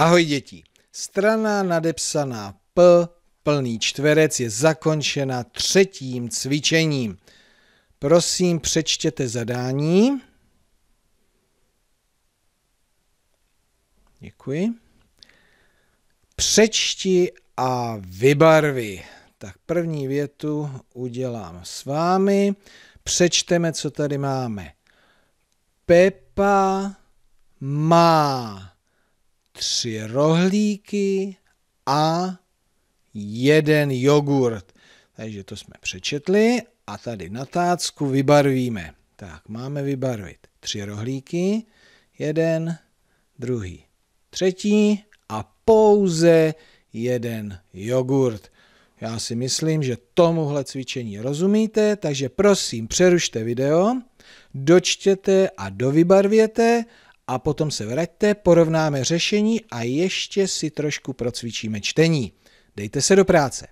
Ahoj děti. Strana nadepsaná P plný čtverec je zakončena třetím cvičením. Prosím, přečtěte zadání. Děkuji. Přečti a vybarvi. Tak první větu udělám s vámi. Přečteme, co tady máme. Pepa má tři rohlíky a jeden jogurt. Takže to jsme přečetli a tady na tácku vybarvíme. Tak, máme vybarvit tři rohlíky, jeden, druhý, třetí a pouze jeden jogurt. Já si myslím, že tomuhle cvičení rozumíte, takže prosím přerušte video, dočtěte a dovybarvěte a potom se vraťte, porovnáme řešení a ještě si trošku procvičíme čtení. Dejte se do práce.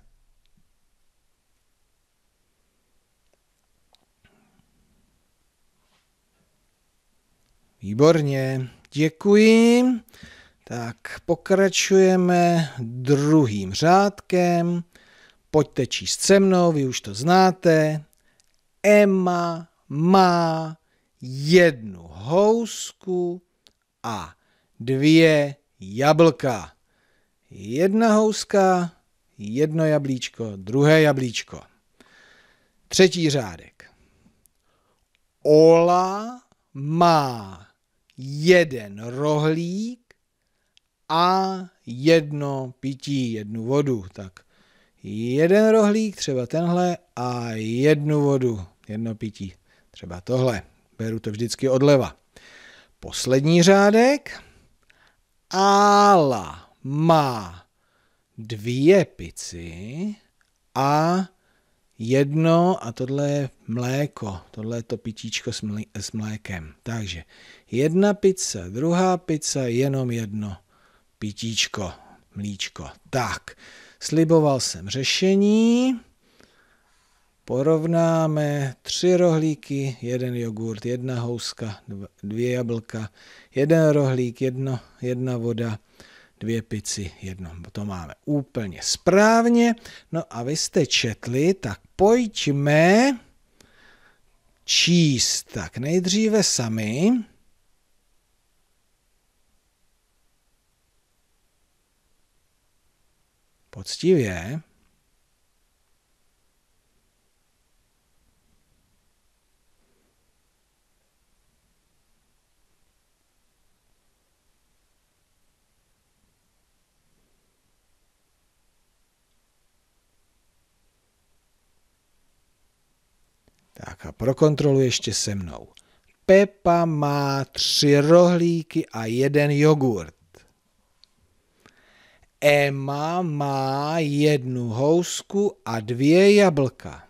Výborně, děkuji. Tak pokračujeme druhým řádkem. Pojďte číst se mnou, vy už to znáte. Emma má jednu housku, a dvě jablka. Jedna houska, jedno jablíčko, druhé jablíčko. Třetí řádek. Ola má jeden rohlík a jedno pití, jednu vodu. Tak jeden rohlík, třeba tenhle, a jednu vodu, jedno pití, třeba tohle. Beru to vždycky odleva poslední řádek. Ála má dvě pici a jedno, a tohle je mléko, tohle je to pitíčko s, mlí, s mlékem. Takže jedna pizza, druhá pizza, jenom jedno pitíčko, mlíčko. Tak, sliboval jsem řešení. Porovnáme tři rohlíky, jeden jogurt, jedna houska, dvě jablka, jeden rohlík, jedno, jedna voda, dvě pici, jedno. To máme úplně správně. No a vy jste četli, tak pojďme číst. Tak nejdříve sami. Poctivě. Tak a kontrolu ještě se mnou. Pepa má tři rohlíky a jeden jogurt. Emma má jednu housku a dvě jablka.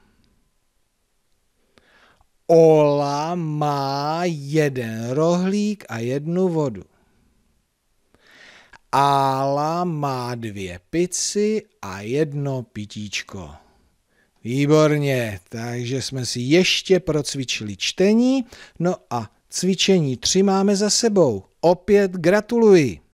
Ola má jeden rohlík a jednu vodu. Ála má dvě pici a jedno pitíčko. Výborně, takže jsme si ještě procvičili čtení, no a cvičení tři máme za sebou. Opět gratuluji.